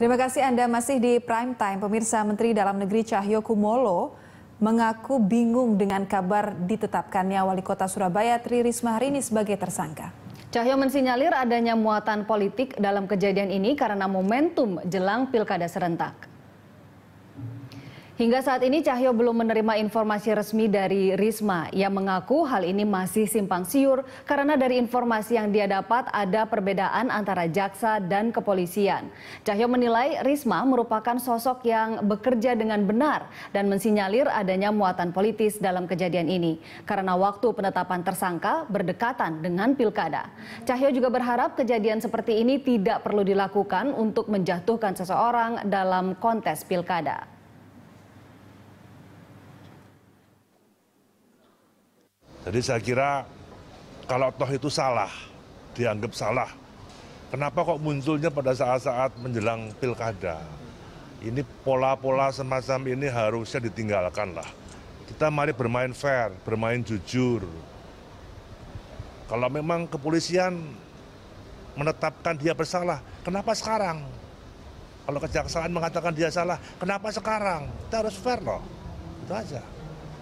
Terima kasih Anda masih di Prime Time. Pemirsa Menteri Dalam Negeri Cahyo Kumolo mengaku bingung dengan kabar ditetapkannya Wali Kota Surabaya Tri Risma hari ini sebagai tersangka. Cahyo mensinyalir adanya muatan politik dalam kejadian ini karena momentum jelang pilkada serentak. Hingga saat ini Cahyo belum menerima informasi resmi dari Risma. Ia mengaku hal ini masih simpang siur karena dari informasi yang dia dapat ada perbedaan antara jaksa dan kepolisian. Cahyo menilai Risma merupakan sosok yang bekerja dengan benar dan mensinyalir adanya muatan politis dalam kejadian ini karena waktu penetapan tersangka berdekatan dengan pilkada. Cahyo juga berharap kejadian seperti ini tidak perlu dilakukan untuk menjatuhkan seseorang dalam kontes pilkada. Jadi saya kira kalau toh itu salah, dianggap salah, kenapa kok munculnya pada saat-saat menjelang pilkada? Ini pola-pola semacam ini harusnya ditinggalkan lah. Kita mari bermain fair, bermain jujur. Kalau memang kepolisian menetapkan dia bersalah, kenapa sekarang? Kalau kejaksaan mengatakan dia salah, kenapa sekarang? Kita harus fair loh. Itu aja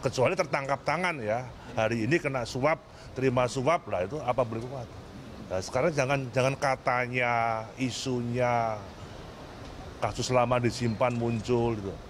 kecuali tertangkap tangan ya hari ini kena suap terima suap lah itu apa boleh buat nah, sekarang jangan jangan katanya isunya kasus lama disimpan muncul gitu